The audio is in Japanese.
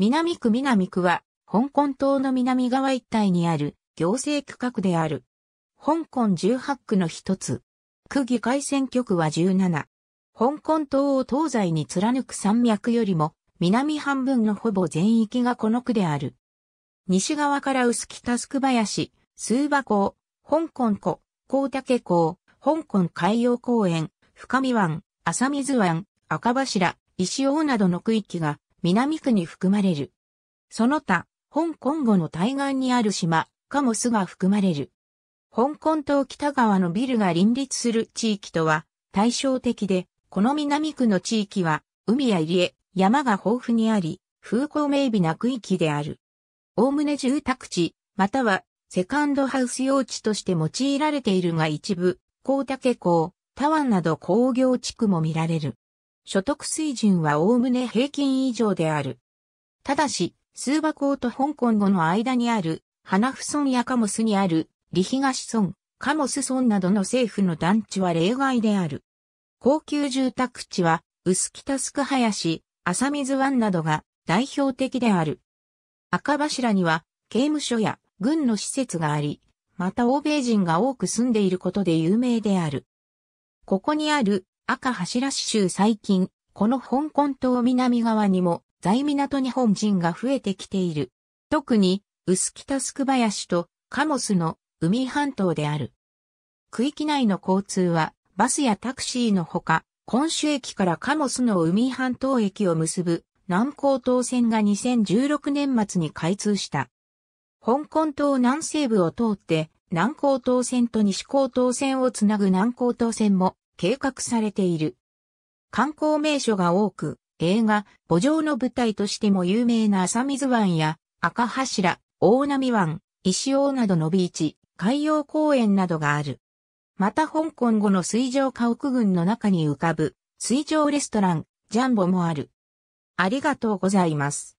南区南区は、香港島の南側一帯にある行政区画である。香港18区の一つ。区議会選挙区は17。香港島を東西に貫く山脈よりも、南半分のほぼ全域がこの区である。西側から薄北宿林、スーバ港、香港湖、高竹港、香港海洋公園、深見湾、浅水湾、赤柱、石尾などの区域が南区に含まれる。その他、香港後の対岸にある島、カモスが含まれる。香港島北側のビルが林立する地域とは対照的で、この南区の地域は海や入江、山が豊富にあり、風光明媚な区域である。おおむね住宅地、またはセカンドハウス用地として用いられているが一部、高竹港、タワンなど工業地区も見られる。所得水準はおおむね平均以上である。ただし、スーバ港と香港後の間にある、ハナフ村やカモスにある、リ東村、カモス村などの政府の団地は例外である。高級住宅地は、薄北スク林、浅水湾などが代表的である。赤柱には、刑務所や軍の施設があり、また欧米人が多く住んでいることで有名である。ここにある赤柱市州最近、この香港島南側にも在港日本人が増えてきている。特に、薄北宿林とカモスの海半島である。区域内の交通は、バスやタクシーのほか、今州駅からカモスの海半島駅を結ぶ南高島線が2016年末に開通した。香港島南西部を通って、南高島線と西高島線をつなぐ南高島線も計画されている。観光名所が多く、映画、墓場の舞台としても有名な浅水湾や赤柱、大波湾、石尾などのビーチ、海洋公園などがある。また香港後の水上家屋群の中に浮かぶ水上レストラン、ジャンボもある。ありがとうございます。